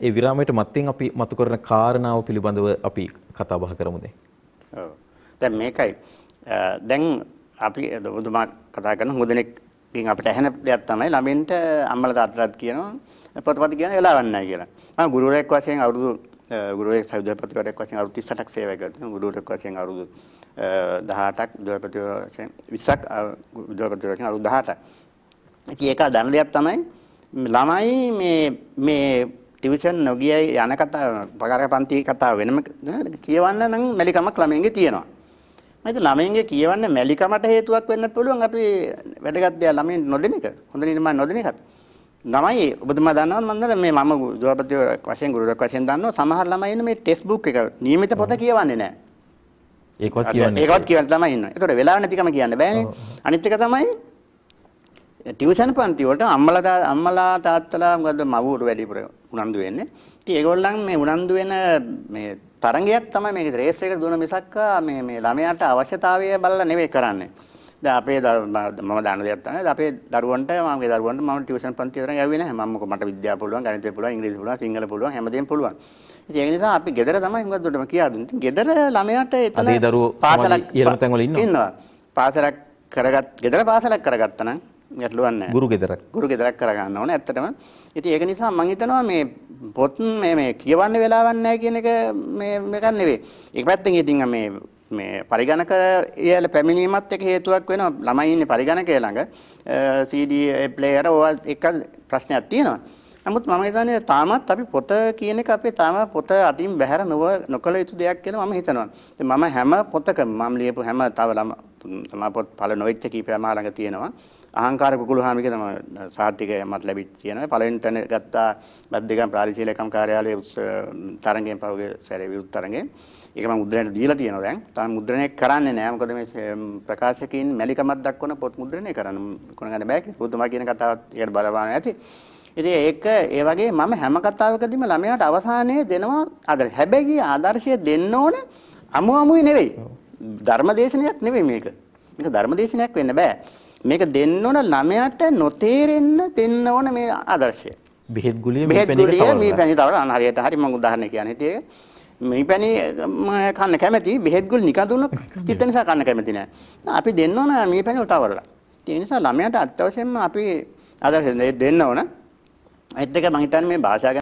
ඒ විරාමයට මත්තෙන් අපි මතු කරන කාරණාව පිළිබඳව අපි කතා බහ කරමු දැන්. ඔව්. දැන් මේකයි දැන් අපි ඔබතුමා කතා කරන හොඳනෙක් ඉතින් අපිට ඇහෙන දෙයක් තමයි ළමින්ට අම්මලා තාත්තලාත් කියනවා පොතපත කියන වෙලාවක් නැහැ කියලා. මම ගුරුවරයෙක් වශයෙන් අවුරුදු ගුරුවරයෙක් සවිදුවපතිවරයෙක් වශයෙන් අවුරුදු 38ක් සේවය කරනවා. ගුරුවරයෙක් වශයෙන් අවුරුදු 18ක් විදුවපතිවරයෙක් වශයෙන් 20ක් විදුවපතිවරයෙක් අවුරුදු 18ක්. ඉතින් ඒක දන්න දෙයක් තමයි ළමයි මේ මේ ටියුෂන් නොගියයි යන කතාව පකාරක පන්ති කතාව වෙනම කියවන්න නම් මැලිකමක් ළමයින්ගේ තියෙනවා. මම හිතුවා ළමයින්ගේ කියවන්න මැලිකමට හේතුවක් වෙන්න පුළුවන් අපි වැඩගත් දේ ළමයින් නොදෙන එක. හොඳ නිර්මාණ නොදෙන එකත්. ළමයි ඔබතුමා දන්නවද මන්ද මේ මම දුවපතිව වශයෙන් ගුරුවරයෙක් වශයෙන් දන්නවා සමහර ළමයි මේ ටෙක්ස්ට් බුක් එක නියමිත පොත කියවන්නේ නැහැ. ඒකවත් කියවන්නේ. ඒකවත් කියවන්න ළමයි ඉන්නවා. ඒතකොට වෙලාව නැතිකම කියන්න බෑනේ. අනිත් එක තමයි ටියුෂන් පන්ති වලට අම්මලා අම්මලා තාත්තලා මොකද මවුරු වැඩි උනන්දු වෙන්නේ. ඉතින් ඒගොල්ලන් මේ උනන්දු වෙන මේ තරඟයක් තමයි මේක රේස් එකට දුවන මිසක් මේ මේ ළමයාට අවශ්‍යතාවය බලලා නෙවෙයි කරන්නේ. දැන් අපේ මම දාන දෙයක් තමයි අපේ දරුවන්ට මගේ දරුවන්ට මම ටියුෂන් පන්ති තරම් යව්වේ නැහැ. මම මොකද මට විද්‍යාව පුළුවන්, ගණිතය පුළුවන්, ඉංග්‍රීසි පුළුවන්, සිංහල පුළුවන්, හැමදේම පුළුවන්. ඉතින් ඒ නිසා අපි ගෙදර තමයි හුඟක් දුරටම කියා දුන්නේ. ඉතින් ගෙදර ළමයාට එතන පාසලක් ඊළඟ තැන් වල ඉන්නවා. ඉන්නවා. පාසලක් කරගත් ගෙදර පාසලක් කරගත්තා නම් ගැටලුවක් නැහැ. ගුරු ගෙදරක්. ගුරු ගෙදරක් කරගන්න ඕනේ ඇත්තටම. ඉතින් ඒක නිසා මම හිතනවා මේ පොත් මේ මේ කියවන්න වෙලාවක් නැහැ කියන එක මේ මේක නෙවෙයි. ඒක පැත්තෙන් ඉතින් මේ මේ පරිගණක යල පැමිණීමත් එක හේතුවක් වෙනවා. ළමයි ඉන්නේ පරිගණකය ළඟ. CD player ඕවා එක ප්‍රශ්නයක් තියෙනවා. නමුත් මම හිතන්නේ තාමත් අපි පොත කියන එක අපේ තාම පොත අතින් බැහැර නොව නොකළ යුතු දෙයක් කියලා මම හිතනවා. ඉතින් මම හැම පොතකම මම ලියපු හැම තව තමා පොත් පළ නොවෙච්ච කීපයක් මා ළඟ තියෙනවා. අහංකාර කුකුළුහාමිගේ තමයි සාහිත්‍යය මට ලැබිච්ච තියෙනවා. පළවෙනි තැන ගත්තා බද්දගම් ප්‍රාදේශීයලකම් කාර්යාලයේ තරඟයෙන් පහුගිය සැරේ විරුත් තරඟේ. ඒක මම මුද්‍රණයට දීලා තියෙනවා දැන්. තාම මුද්‍රණය කරන්නේ නැහැ. මොකද මේ ප්‍රකාශකයින් මැලිකමක් දක්වන පොත් මුද්‍රණය කරන්න කොනගන්න බෑ කියලා. බුදුමා කියන කතාවත් ඒකට බලපාන ඇති. ඉතින් ඒක ඒ වගේ මම හැම කතාවකදීම ළමයාට අවසානයේ දෙනවා ආදර්ශ. හැබැයි ආදර්ශය දෙන්න ඕන අමු අමුයි නෙවෙයි. ධර්මදේශනයක් නෙවෙයි මේක. මේක ධර්මදේශනයක් වෙන්න බෑ. මේක දෙන්න ඕන ළමයාට නොතේරෙන්න දෙන්න ඕන මේ ආදර්ශය. බෙහෙත් ගුලිය මේ පැණි තවරන. මේ පැණි තවරන හරියට හරි මම උදාහරණයක් කියන්නේ හිටියේ. මේ පැණි කන්න කැමැති බෙහෙත් ගුලි නිකන් දුන්නොත් චිත්ත නිසා කන්න කැමැති නෑ. අපි දෙන්න ඕන මේ පැණි උටවරලා. ඒ නිසා ළමයාට අත්‍යවශ්‍යයෙන්ම අපි ආදර්ශය දෙන්න ඕන. ඒත් එක මම හිතන්නේ මේ භාෂා